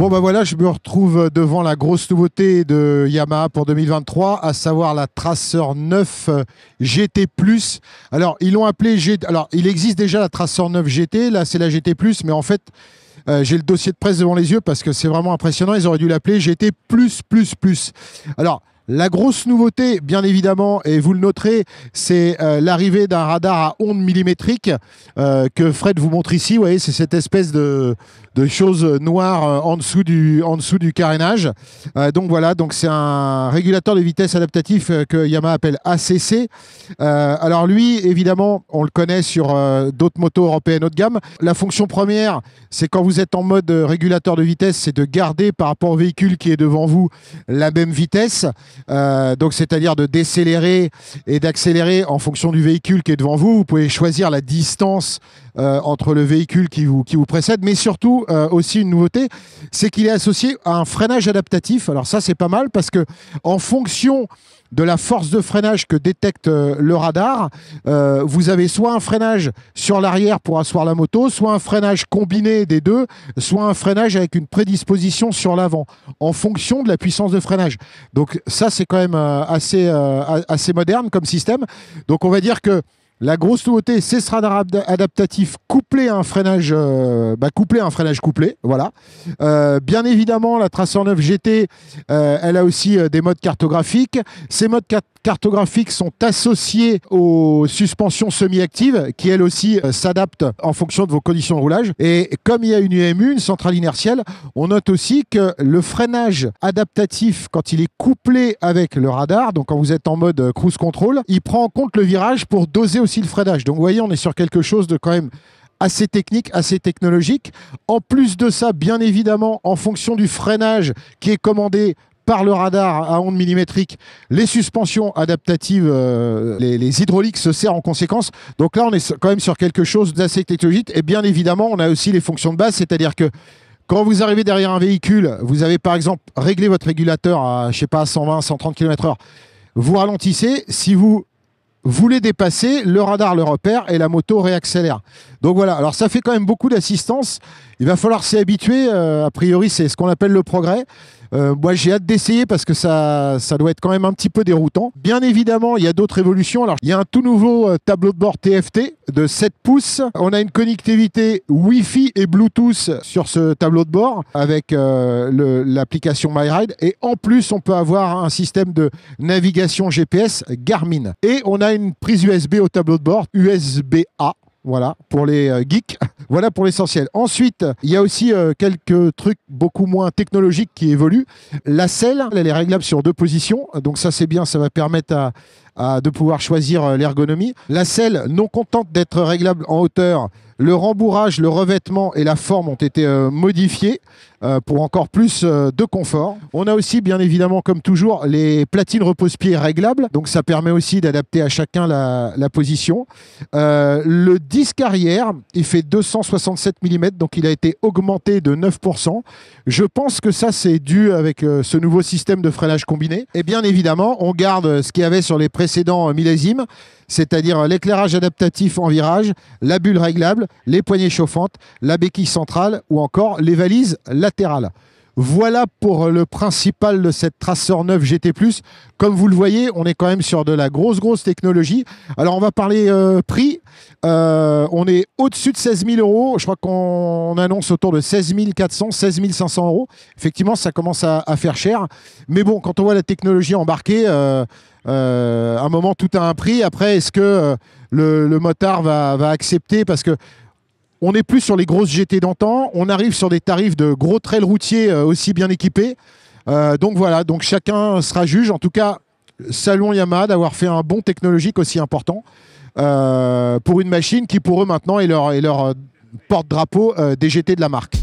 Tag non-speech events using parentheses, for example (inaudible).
Bon ben voilà, je me retrouve devant la grosse nouveauté de Yamaha pour 2023, à savoir la Tracer 9 GT+. Alors ils l'ont appelé GT. Alors il existe déjà la Tracer 9 GT, là c'est la GT+, mais en fait euh, j'ai le dossier de presse devant les yeux parce que c'est vraiment impressionnant. Ils auraient dû l'appeler GT++++. Alors la grosse nouveauté, bien évidemment, et vous le noterez, c'est euh, l'arrivée d'un radar à ondes millimétriques euh, que Fred vous montre ici. Vous voyez, c'est cette espèce de, chose noire euh, en, dessous du, en dessous du carénage. donc voilà, donc c'est un régulateur de vitesse adaptatif que Yamaha appelle ACC. alors lui, évidemment, on le connaît sur d'autres motos européennes haut de gamme. La fonction première, c'est quand vous êtes en mode régulateur de vitesse, c'est de garder par rapport au véhicule qui est devant vous la même vitesse. Euh, donc, c'est-à-dire de décélérer et d'accélérer en fonction du véhicule qui est devant vous. Vous pouvez choisir la distance euh, entre le véhicule qui vous, qui vous précède, mais surtout euh, aussi une nouveauté, c'est qu'il est associé à un freinage adaptatif. Alors ça, c'est pas mal parce que en fonction de la force de freinage que détecte le radar, vous avez soit un freinage sur l'arrière pour asseoir la moto, soit un freinage combiné des deux, soit un freinage avec une prédisposition sur l'avant, en fonction de la puissance de freinage. Donc ça, c'est quand même euh, assez, euh, assez moderne comme système. Donc on va dire que la grosse nouveauté, c'est ce radar adaptatif couplé à un freinage, euh, bah, couplé à un freinage couplé, voilà. bien évidemment, la Tracer 9 GT, elle a aussi des modes cartographiques. Ces modes cartographiques sont associés aux suspensions semi-actives qui elles aussi euh, s'adaptent en fonction de vos conditions de roulage. Et comme il y a une UMU, une centrale inertielle, on note aussi que le freinage adaptatif, quand il est couplé avec le radar, donc quand vous êtes en mode euh, cruise control, il prend en compte le virage pour doser aussi le freinage. Donc vous voyez, on est sur quelque chose de quand même assez technique, assez technologique. En plus de ça, bien évidemment, en fonction du freinage qui est commandé par le radar à ondes millimétriques, les suspensions adaptatives, euh, les, hydrauliques se serrent en conséquence. Donc là, on est quand même sur quelque chose d'assez technologique. Et bien évidemment, on a aussi les fonctions de base, c'est-à-dire que quand vous arrivez derrière un véhicule, vous avez par exemple réglé votre régulateur à, je sais pas, 120, 130 km/h. Vous ralentissez. Si vous voulez dépasser, le radar le repère et la moto réaccélère. Donc voilà, alors ça fait quand même beaucoup d'assistance. Il va falloir s'y habituer. Euh, a priori, c'est ce qu'on appelle le progrès. Euh, moi, j'ai hâte d'essayer parce que ça, ça doit être quand même un petit peu déroutant. Bien évidemment, il y a d'autres évolutions. Alors, il y a un tout nouveau euh, tableau de bord TFT de 7 pouces. On a une connectivité Wi-Fi et Bluetooth sur ce tableau de bord avec euh, l'application MyRide. Et en plus, on peut avoir un système de navigation GPS Garmin. Et on a une prise USB au tableau de bord, USB-A. Voilà, pour les geeks. (laughs) Voilà pour l'essentiel. Ensuite, il y a aussi euh, quelques trucs beaucoup moins technologiques qui évoluent. La selle, elle est réglable sur deux positions. Donc ça, c'est bien. Ça va permettre à, de pouvoir choisir euh, l'ergonomie. La selle, non contente d'être réglable en hauteur, le rembourrage, le revêtement et la forme ont été euh, modifiés. Euh, pour encore plus euh, de confort. On a aussi, bien évidemment, comme toujours, les platines repose-pieds réglables. Donc, ça permet aussi d'adapter à chacun la, position. Euh, le disque arrière, il fait 267 mm, donc il a été augmenté de 9%. Je pense que ça, c'est dû avec ce nouveau système de freinage combiné. Et bien évidemment, on garde ce qu'il y avait sur les précédents millésimes, c'est-à-dire l'éclairage adaptatif en virage, la bulle réglable, les poignées chauffantes, la béquille centrale ou encore les valises latérales. Voilà pour le principal de cette Tracer 9 GT+. Comme vous le voyez, on est quand même sur de la grosse, grosse technologie. Alors, on va parler euh, prix. Euh, on est au-dessus de 16 000 euros. Je crois qu'on annonce autour de 16 400, 16 500 euros. Effectivement, ça commence à, faire cher. Mais bon, quand on voit la technologie embarquée, euh, à un moment, tout a un prix. Après, est-ce que le, motard va, va accepter Parce que on n'est plus sur les grosses GT d'antan. On arrive sur des tarifs de gros trails routiers euh, aussi bien équipés. Euh, donc voilà, donc chacun sera juge. En tout cas, salon Yamaha d'avoir fait un bon technologique aussi important euh, pour une machine qui pour eux maintenant est leur, porte-drapeau des GT de la marque.